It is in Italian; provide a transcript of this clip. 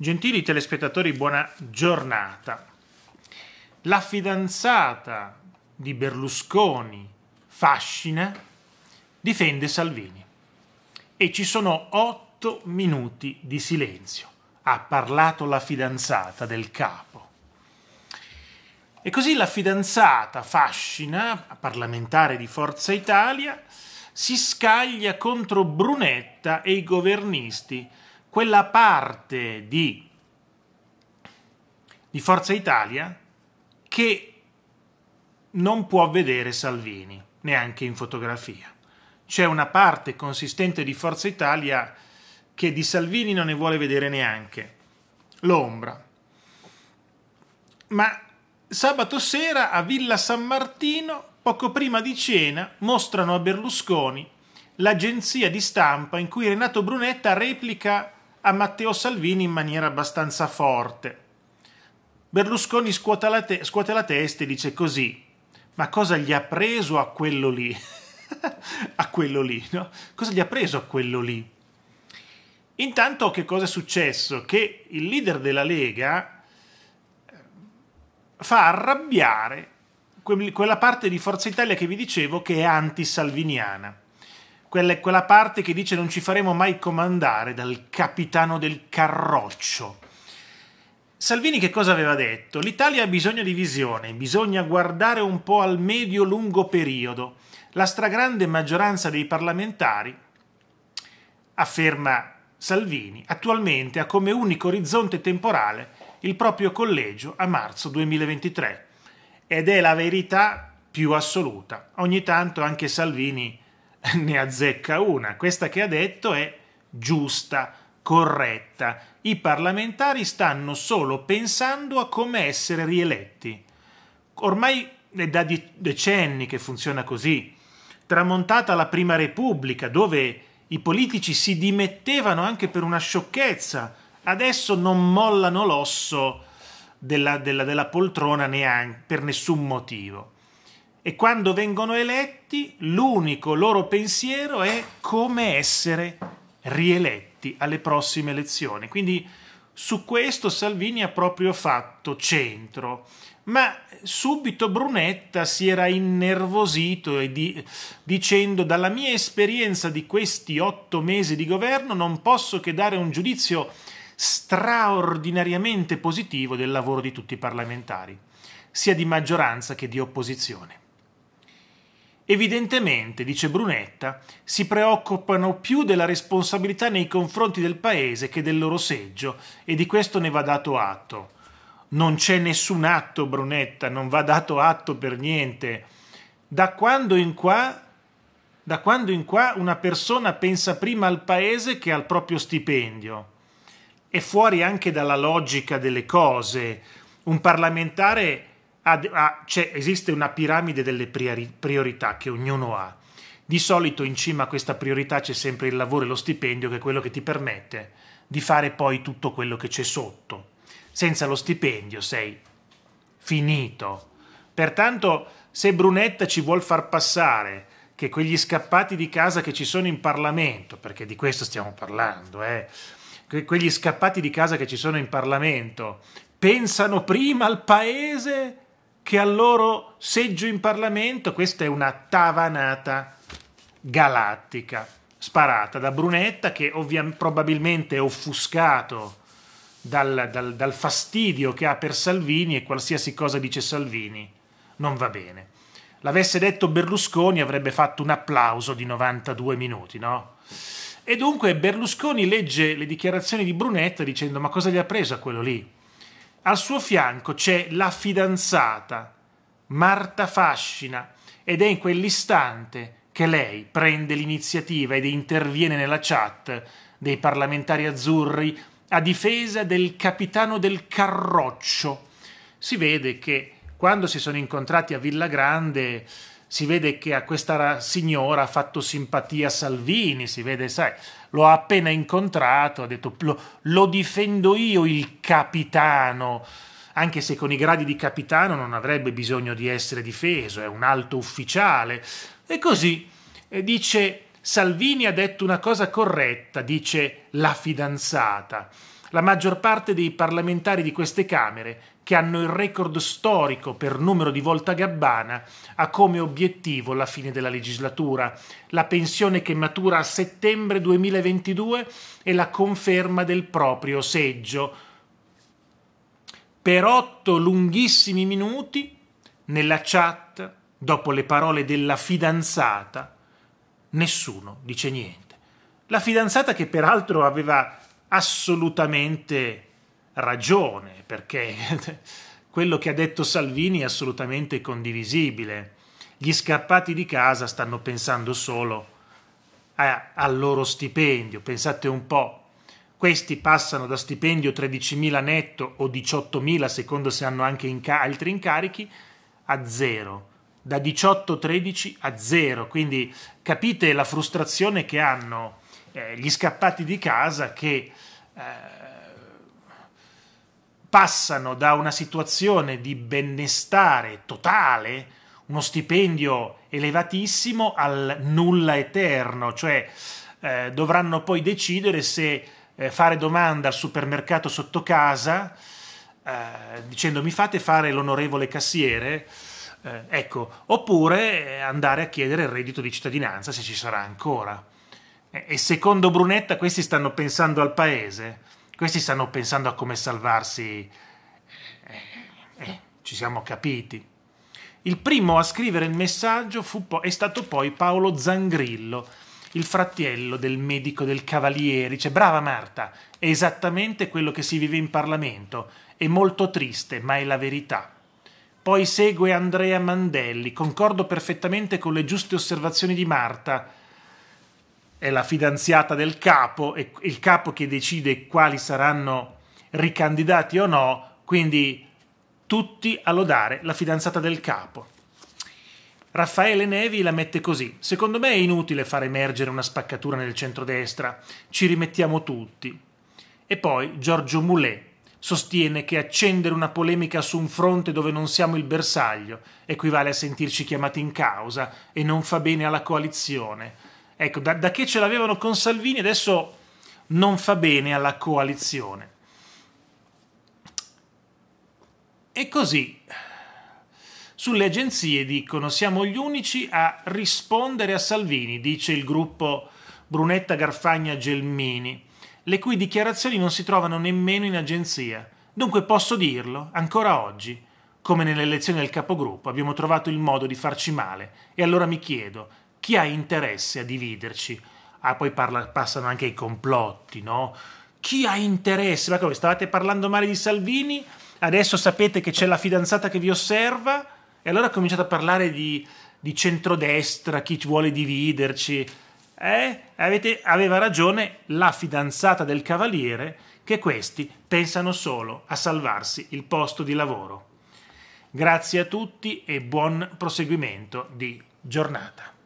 Gentili telespettatori, buona giornata. La fidanzata di Berlusconi, Fascina, difende Salvini e ci sono otto minuti di silenzio. Ha parlato la fidanzata del capo. E così la fidanzata Fascina, parlamentare di Forza Italia, si scaglia contro Brunetta e i governisti quella parte di, di Forza Italia che non può vedere Salvini, neanche in fotografia. C'è una parte consistente di Forza Italia che di Salvini non ne vuole vedere neanche, l'ombra. Ma sabato sera a Villa San Martino, poco prima di cena, mostrano a Berlusconi l'agenzia di stampa in cui Renato Brunetta replica a Matteo Salvini in maniera abbastanza forte. Berlusconi scuote la, te- scuote la testa e dice così, ma cosa gli ha preso a quello lì? a quello lì, no? Cosa gli ha preso a quello lì? Intanto che cosa è successo? Che il leader della Lega eh, fa arrabbiare quella parte di Forza Italia che vi dicevo che è anti-salviniana quella, quella parte che dice non ci faremo mai comandare dal capitano del carroccio. Salvini che cosa aveva detto? L'Italia ha bisogno di visione, bisogna guardare un po' al medio-lungo periodo. La stragrande maggioranza dei parlamentari, afferma Salvini, attualmente ha come unico orizzonte temporale il proprio collegio a marzo 2023. Ed è la verità più assoluta. Ogni tanto anche Salvini ne azzecca una. Questa che ha detto è giusta, corretta. I parlamentari stanno solo pensando a come essere rieletti. Ormai è da decenni che funziona così. Tramontata la Prima Repubblica, dove i politici si dimettevano anche per una sciocchezza, adesso non mollano l'osso della, della, della poltrona neanche per nessun motivo e quando vengono eletti l'unico loro pensiero è come essere rieletti alle prossime elezioni. Quindi su questo Salvini ha proprio fatto centro. Ma subito Brunetta si era innervosito e di, dicendo dalla mia esperienza di questi otto mesi di governo non posso che dare un giudizio straordinariamente positivo del lavoro di tutti i parlamentari, sia di maggioranza che di opposizione. Evidentemente, dice Brunetta, si preoccupano più della responsabilità nei confronti del Paese che del loro seggio e di questo ne va dato atto. Non c'è nessun atto, Brunetta, non va dato atto per niente. Da quando in qua, da quando in qua una persona pensa prima al Paese che al proprio stipendio. È fuori anche dalla logica delle cose. Un parlamentare ad, a, ah, esiste una piramide delle priori, priorità che ognuno ha. Di solito in cima a questa priorità c'è sempre il lavoro e lo stipendio che è quello che ti permette di fare poi tutto quello che c'è sotto. Senza lo stipendio sei finito. Pertanto se Brunetta ci vuol far passare che quegli scappati di casa che ci sono in Parlamento, perché di questo stiamo parlando, eh, que quegli scappati di casa che ci sono in Parlamento, pensano prima al paese che al loro seggio in Parlamento questa è una tavanata galattica sparata da Brunetta che ovviamente probabilmente è offuscato dal, dal, dal fastidio che ha per Salvini e qualsiasi cosa dice Salvini non va bene. L'avesse detto Berlusconi avrebbe fatto un applauso di 92 minuti, no? E dunque Berlusconi legge le dichiarazioni di Brunetta dicendo ma cosa gli ha preso a quello lì? Al suo fianco c'è la fidanzata, Marta Fascina, ed è in quell'istante che lei prende l'iniziativa ed interviene nella chat dei parlamentari azzurri a difesa del capitano del Carroccio. Si vede che quando si sono incontrati a Villa Grande si vede che a questa signora ha fatto simpatia Salvini, si vede, sai, lo ha appena incontrato, ha detto lo, lo difendo io il capitano, anche se con i gradi di capitano non avrebbe bisogno di essere difeso, è un alto ufficiale. E così e dice Salvini ha detto una cosa corretta, dice la fidanzata la maggior parte dei parlamentari di queste Camere, che hanno il record storico per numero di volta gabbana, ha come obiettivo la fine della legislatura, la pensione che matura a settembre 2022 e la conferma del proprio seggio. Per otto lunghissimi minuti, nella chat, dopo le parole della fidanzata, nessuno dice niente. La fidanzata che peraltro aveva assolutamente ragione, perché quello che ha detto Salvini è assolutamente condivisibile. Gli scappati di casa stanno pensando solo a, eh, al loro stipendio, pensate un po'. Questi passano da stipendio 13.000 netto o 18.000, secondo se hanno anche inca altri incarichi, a zero. Da 18-13 a zero. Quindi capite la frustrazione che hanno eh, gli scappati di casa che eh, passano da una situazione di benestare totale, uno stipendio elevatissimo, al nulla eterno, cioè eh, dovranno poi decidere se eh, fare domanda al supermercato sotto casa eh, dicendo mi fate fare l'onorevole cassiere, eh, ecco, oppure andare a chiedere il reddito di cittadinanza se ci sarà ancora. E secondo Brunetta questi stanno pensando al paese, questi stanno pensando a come salvarsi. Eh, eh, eh ci siamo capiti. Il primo a scrivere il messaggio po- è stato poi Paolo Zangrillo, il fratello del medico del Cavalieri. Dice, brava Marta, è esattamente quello che si vive in Parlamento. È molto triste, ma è la verità. Poi segue Andrea Mandelli, concordo perfettamente con le giuste osservazioni di Marta è la fidanzata del capo, è il capo che decide quali saranno ricandidati o no, quindi tutti a lodare la fidanzata del capo. Raffaele Nevi la mette così. Secondo me è inutile far emergere una spaccatura nel centrodestra, ci rimettiamo tutti. E poi Giorgio Moulet sostiene che accendere una polemica su un fronte dove non siamo il bersaglio equivale a sentirci chiamati in causa e non fa bene alla coalizione. Ecco, da, da che ce l'avevano con Salvini adesso non fa bene alla coalizione. E così sulle agenzie dicono siamo gli unici a rispondere a Salvini, dice il gruppo Brunetta Garfagna Gelmini, le cui dichiarazioni non si trovano nemmeno in agenzia. Dunque posso dirlo, ancora oggi, come nelle elezioni del capogruppo, abbiamo trovato il modo di farci male. E allora mi chiedo, chi ha interesse a dividerci? Ah, poi parla, passano anche i complotti, no? Chi ha interesse? Ma come, stavate parlando male di Salvini, adesso sapete che c'è la fidanzata che vi osserva, e allora cominciate a parlare di, di centrodestra, chi vuole dividerci. Eh? Avete, aveva ragione la fidanzata del cavaliere che questi pensano solo a salvarsi il posto di lavoro. Grazie a tutti e buon proseguimento di giornata.